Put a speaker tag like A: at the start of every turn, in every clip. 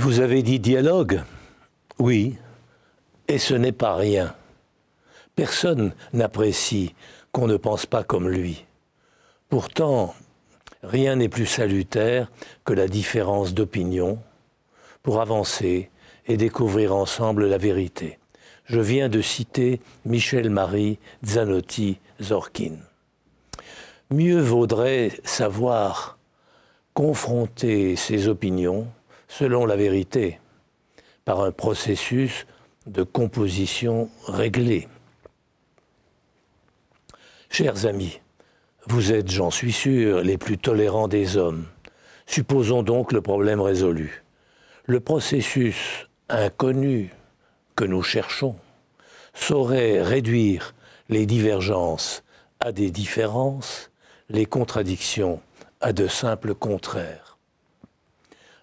A: Vous avez dit dialogue Oui, et ce n'est pas rien. Personne n'apprécie qu'on ne pense pas comme lui. Pourtant, rien n'est plus salutaire que la différence d'opinion pour avancer et découvrir ensemble la vérité. Je viens de citer Michel-Marie Zanotti Zorkin. Mieux vaudrait savoir confronter ses opinions selon la vérité, par un processus de composition réglée. Chers amis, vous êtes, j'en suis sûr, les plus tolérants des hommes. Supposons donc le problème résolu. Le processus inconnu que nous cherchons saurait réduire les divergences à des différences, les contradictions à de simples contraires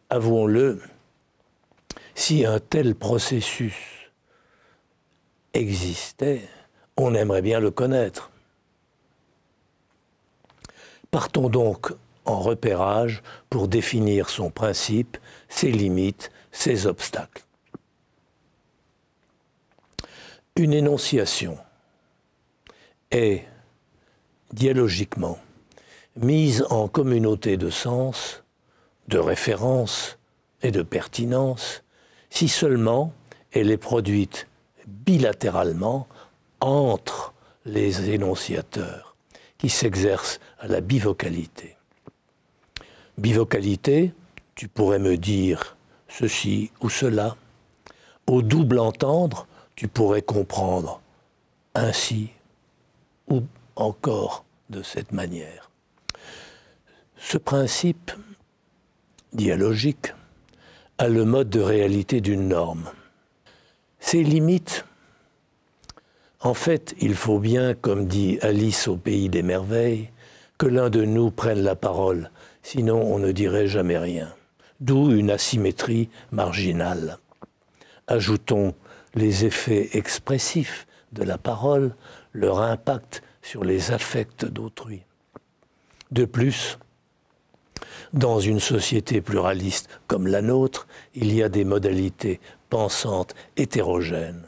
A: avouons-le, si un tel processus existait, on aimerait bien le connaître. Partons donc en repérage pour définir son principe, ses limites, ses obstacles. Une énonciation est dialogiquement mise en communauté de sens de référence et de pertinence si seulement elle est produite bilatéralement entre les énonciateurs qui s'exercent à la bivocalité. Bivocalité, tu pourrais me dire ceci ou cela. Au double entendre, tu pourrais comprendre ainsi ou encore de cette manière. Ce principe dialogique à le mode de réalité d'une norme. Ces limites, en fait, il faut bien, comme dit Alice au pays des merveilles, que l'un de nous prenne la parole, sinon on ne dirait jamais rien. D'où une asymétrie marginale. Ajoutons les effets expressifs de la parole, leur impact sur les affects d'autrui. De plus, dans une société pluraliste comme la nôtre, il y a des modalités pensantes hétérogènes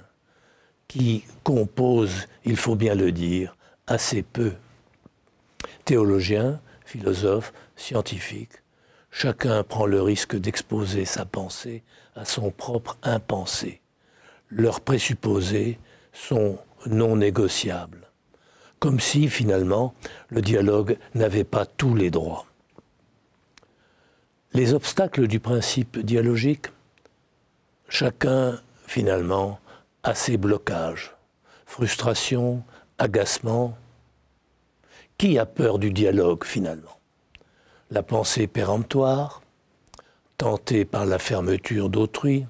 A: qui composent, il faut bien le dire, assez peu. Théologiens, philosophes, scientifiques, chacun prend le risque d'exposer sa pensée à son propre impensé. Leurs présupposés sont non négociables, comme si finalement le dialogue n'avait pas tous les droits les obstacles du principe dialogique, chacun finalement a ses blocages, frustration, agacement. Qui a peur du dialogue finalement La pensée péremptoire, tentée par la fermeture d'autrui,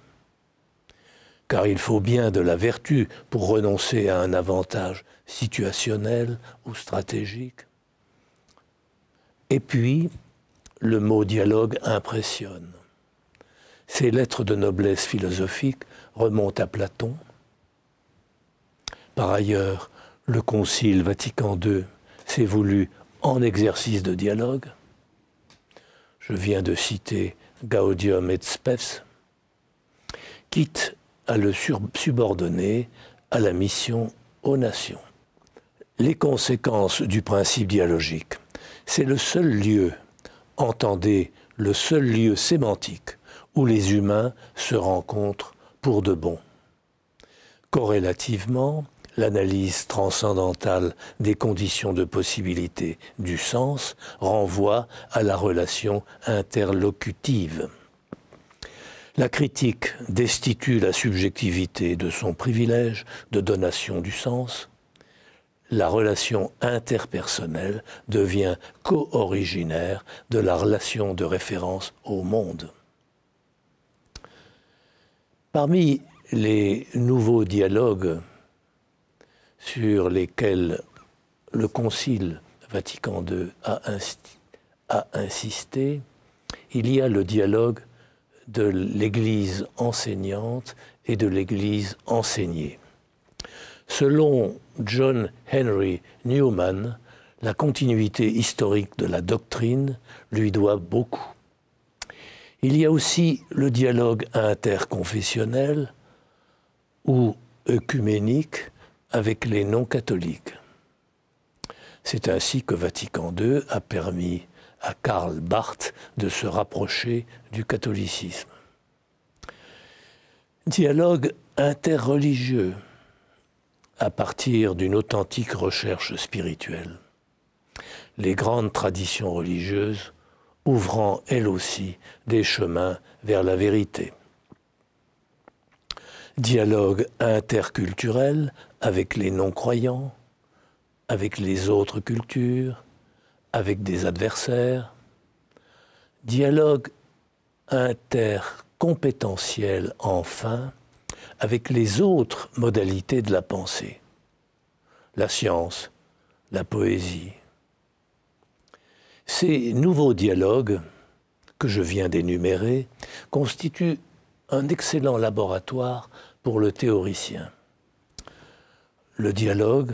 A: car il faut bien de la vertu pour renoncer à un avantage situationnel ou stratégique. Et puis, le mot dialogue impressionne. Ces lettres de noblesse philosophique remontent à Platon. Par ailleurs, le Concile Vatican II s'est voulu en exercice de dialogue. Je viens de citer Gaudium et Spes, quitte à le subordonner à la mission aux nations. Les conséquences du principe dialogique. C'est le seul lieu Entendez le seul lieu sémantique où les humains se rencontrent pour de bon. Corrélativement, l'analyse transcendantale des conditions de possibilité du sens renvoie à la relation interlocutive. La critique destitue la subjectivité de son privilège de donation du sens, la relation interpersonnelle devient co-originaire de la relation de référence au monde. Parmi les nouveaux dialogues sur lesquels le Concile Vatican II a, insisté, il y a le dialogue de l'Église enseignante et de l'Église enseignée. Selon John Henry Newman, la continuité historique de la doctrine lui doit beaucoup. Il y a aussi le dialogue interconfessionnel ou œcuménique avec les non-catholiques. C'est ainsi que Vatican II a permis à Karl Barth de se rapprocher du catholicisme. Dialogue interreligieux à partir d'une authentique recherche spirituelle. Les grandes traditions religieuses ouvrant elles aussi des chemins vers la vérité. Dialogue interculturel avec les non-croyants, avec les autres cultures, avec des adversaires. Dialogue intercompétentiel enfin avec les autres modalités de la pensée, la science, la poésie. Ces nouveaux dialogues que je viens d'énumérer constituent un excellent laboratoire pour le théoricien. Le dialogue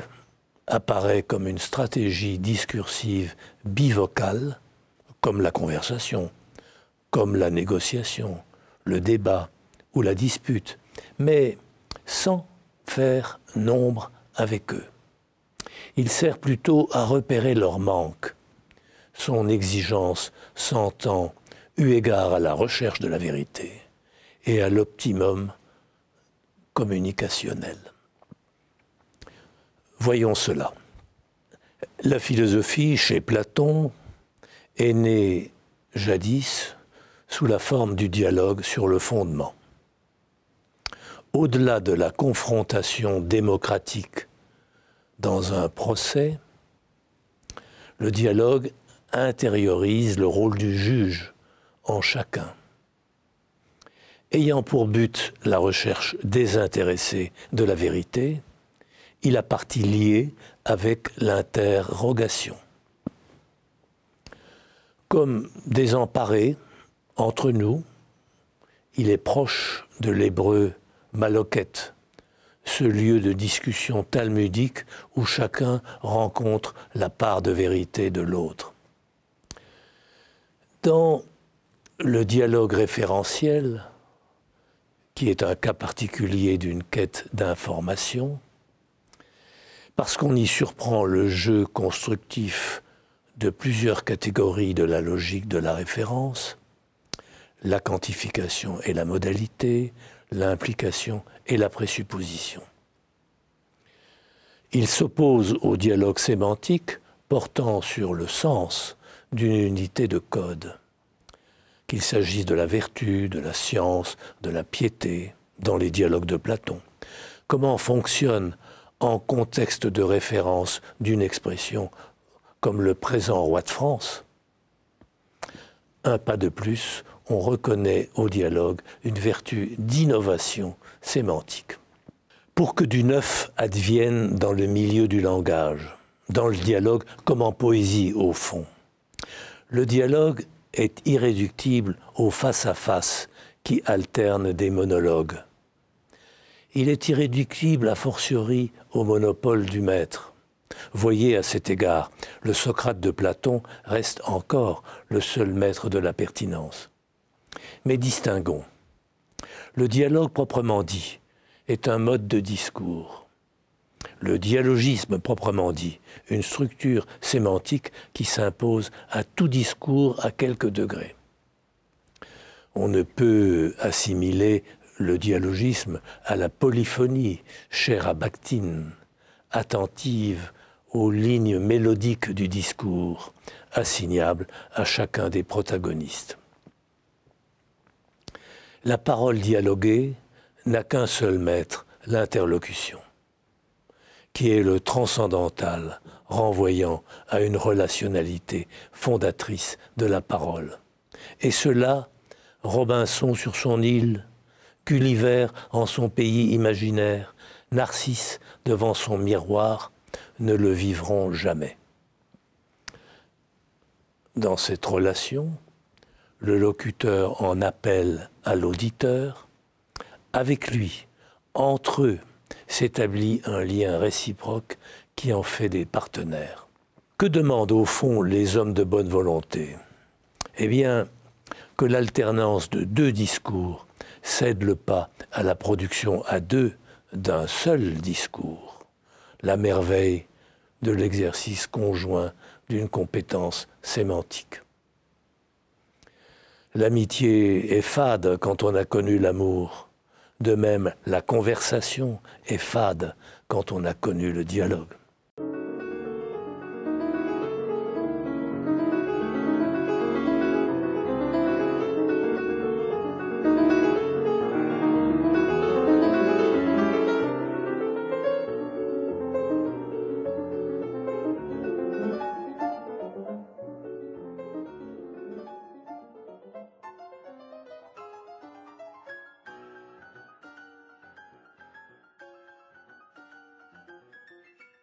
A: apparaît comme une stratégie discursive bivocale, comme la conversation, comme la négociation, le débat ou la dispute, mais sans faire nombre avec eux. Il sert plutôt à repérer leur manque. Son exigence s'entend eu égard à la recherche de la vérité et à l'optimum communicationnel. Voyons cela. La philosophie chez Platon est née jadis sous la forme du dialogue sur le fondement au-delà de la confrontation démocratique dans un procès, le dialogue intériorise le rôle du juge en chacun. Ayant pour but la recherche désintéressée de la vérité, il a parti lié avec l'interrogation. Comme désemparé entre nous, il est proche de l'hébreu Maloquette, ce lieu de discussion talmudique où chacun rencontre la part de vérité de l'autre. Dans le dialogue référentiel, qui est un cas particulier d'une quête d'information, parce qu'on y surprend le jeu constructif de plusieurs catégories de la logique de la référence, la quantification et la modalité, l'implication et la présupposition. Il s'oppose au dialogue sémantique portant sur le sens d'une unité de code, qu'il s'agisse de la vertu, de la science, de la piété, dans les dialogues de Platon. Comment fonctionne en contexte de référence d'une expression comme le présent roi de France, un pas de plus on reconnaît au dialogue une vertu d'innovation sémantique. Pour que du neuf advienne dans le milieu du langage, dans le dialogue comme en poésie au fond, le dialogue est irréductible au face-à-face qui alterne des monologues. Il est irréductible a fortiori au monopole du maître. Voyez à cet égard, le Socrate de Platon reste encore le seul maître de la pertinence. Mais distinguons. Le dialogue proprement dit est un mode de discours. Le dialogisme proprement dit, une structure sémantique qui s'impose à tout discours à quelques degrés. On ne peut assimiler le dialogisme à la polyphonie, chère à Bakhtine, attentive aux lignes mélodiques du discours, assignables à chacun des protagonistes. La parole dialoguée n'a qu'un seul maître, l'interlocution, qui est le transcendantal, renvoyant à une relationnalité fondatrice de la parole. Et cela, Robinson sur son île, Culliver en son pays imaginaire, Narcisse devant son miroir, ne le vivront jamais. Dans cette relation, le locuteur en appelle à l'auditeur. Avec lui, entre eux, s'établit un lien réciproque qui en fait des partenaires. Que demandent au fond les hommes de bonne volonté Eh bien, que l'alternance de deux discours cède le pas à la production à deux d'un seul discours. La merveille de l'exercice conjoint d'une compétence sémantique. L'amitié est fade quand on a connu l'amour. De même, la conversation est fade quand on a connu le dialogue.